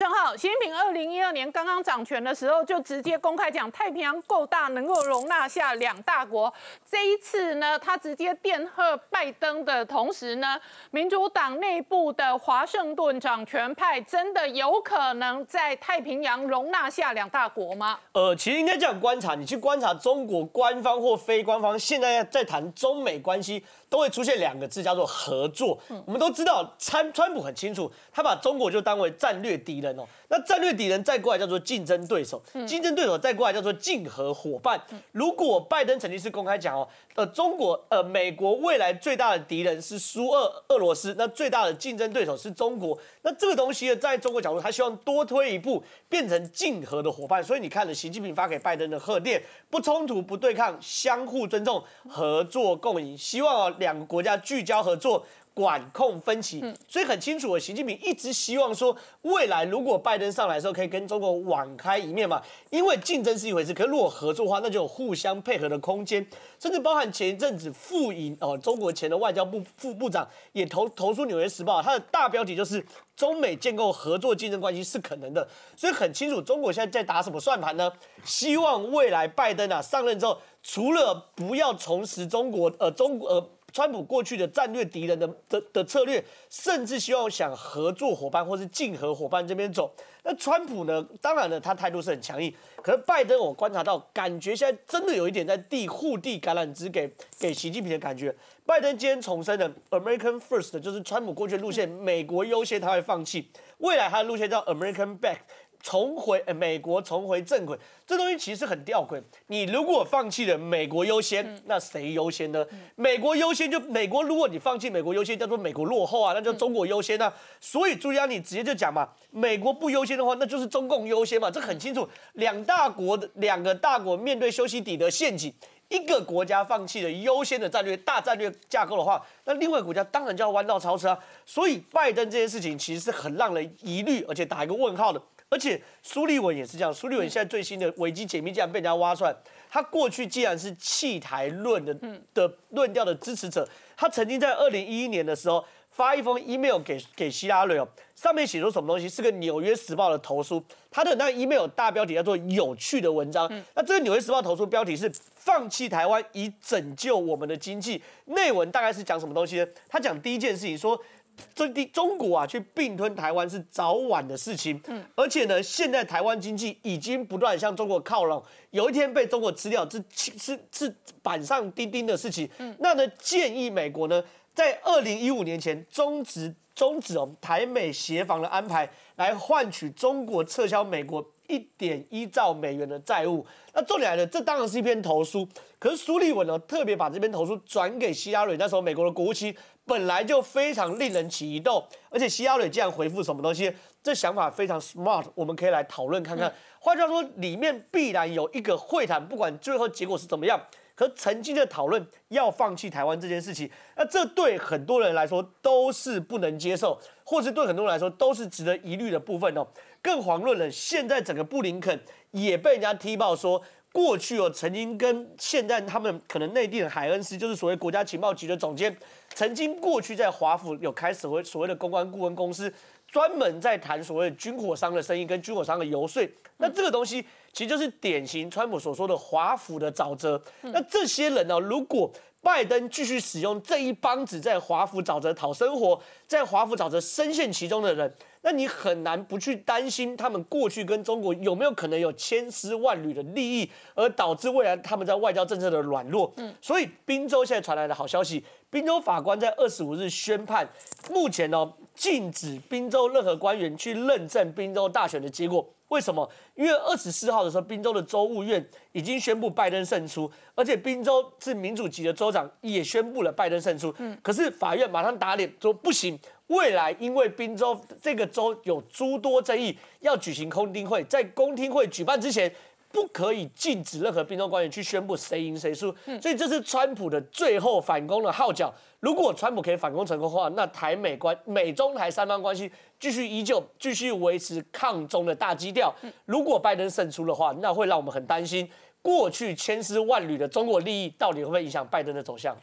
正好，习近平二零一二年刚刚掌权的时候，就直接公开讲太平洋够大，能够容纳下两大国。这一次呢，他直接电贺拜登的同时呢，民主党内部的华盛顿掌权派，真的有可能在太平洋容纳下两大国吗？呃，其实应该这样观察，你去观察中国官方或非官方，现在在谈中美关系，都会出现两个字叫做合作。我们都知道，川川普很清楚，他把中国就当为战略敌人。那战略敌人再过来叫做竞争对手，竞争对手再过来叫做竞合伙伴。如果拜登曾经是公开讲哦，呃，中国呃，美国未来最大的敌人是苏俄俄罗斯，那最大的竞争对手是中国。那这个东西呢，在中国角度，他希望多推一步，变成竞合的伙伴。所以你看了习近平发给拜登的贺电，不冲突、不对抗，相互尊重、合作共赢，希望啊，两个国家聚焦合作。管控分歧，所以很清楚，啊，习近平一直希望说，未来如果拜登上来的时候，可以跟中国网开一面嘛，因为竞争是一回事，可是如果合作的话，那就有互相配合的空间，甚至包含前一阵子副影哦，中国前的外交部副部长也投投诉纽约时报，他的大标题就是中美建构合作竞争关系是可能的，所以很清楚，中国现在在打什么算盘呢？希望未来拜登啊上任之后，除了不要重拾中国，呃，中国，呃。川普过去的战略敌人的的的策略，甚至希望想合作伙伴或是竞合伙伴这边走。那川普呢？当然了，他态度是很强硬。可是拜登，我观察到，感觉现在真的有一点在递互递橄榄枝给给习近平的感觉。拜登今天重申了 “American First”，就是川普过去的路线，美国优先，他会放弃。未来他的路线叫 “American Back”。重回美国，重回正轨，这东西其实很吊诡。你如果放弃了美国优先，那谁优先呢？美国优先就美国，如果你放弃美国优先，叫做美国落后啊，那叫中国优先啊。所以朱家你直接就讲嘛，美国不优先的话，那就是中共优先嘛，这很清楚。两大国的两个大国面对修昔底德陷阱，一个国家放弃了优先的战略大战略架构的话，那另外国家当然就要弯道超车啊。所以拜登这件事情其实是很让人疑虑，而且打一个问号的。而且苏立文也是这样，苏立文现在最新的危机解密，竟然被人家挖出来。他过去既然是弃台论的的论调的支持者，他曾经在二零一一年的时候发一封 email 给给希拉里哦，上面写出什么东西？是个《纽约时报》的投书。他的那 email 大标题叫做“有趣的文章”。那这个《纽约时报》投书标题是“放弃台湾以拯救我们的经济”。内文大概是讲什么东西呢？他讲第一件事情说。这地中国啊，去并吞台湾是早晚的事情。嗯，而且呢，现在台湾经济已经不断向中国靠拢，有一天被中国吃掉是是是板上钉钉的事情。嗯，那呢，建议美国呢，在二零一五年前终止终止哦台美协防的安排，来换取中国撤销美国。一点一兆美元的债务，那重点来了，这当然是一篇投书，可是苏立文呢特别把这篇投书转给希拉蕊，那时候美国的国务卿本来就非常令人起疑窦，而且希拉蕊竟然回复什么东西，这想法非常 smart，我们可以来讨论看看。换句话说，里面必然有一个会谈，不管最后结果是怎么样，可曾经的讨论要放弃台湾这件事情，那这对很多人来说都是不能接受，或是对很多人来说都是值得疑虑的部分哦。更遑论了，现在整个布林肯也被人家踢爆说，过去哦曾经跟现在他们可能内地的海恩斯，就是所谓国家情报局的总监，曾经过去在华府有开所谓所谓的公关顾问公司，专门在谈所谓军火商的生意跟军火商的游说。那这个东西其实就是典型川普所说的华府的沼泽。那这些人呢，如果拜登继续使用这一帮子在华府沼泽讨生活，在华府沼泽深陷其中的人。那你很难不去担心他们过去跟中国有没有可能有千丝万缕的利益，而导致未来他们在外交政策的软弱。嗯，所以宾州现在传来的好消息，宾州法官在二十五日宣判，目前呢禁止宾州任何官员去认证宾州大选的结果。为什么？因为二十四号的时候，宾州的州务院已经宣布拜登胜出，而且宾州是民主级的州长也宣布了拜登胜出。嗯，可是法院马上打脸说不行。未来，因为宾州这个州有诸多争议，要举行公听会。在公听会举办之前，不可以禁止任何宾州官员去宣布谁赢谁输。所以，这是川普的最后反攻的号角。如果川普可以反攻成功的话，那台美关美中台三方关系继续依旧，继续维持抗中的大基调。如果拜登胜出的话，那会让我们很担心。过去千丝万缕的中国利益，到底会不会影响拜登的走向？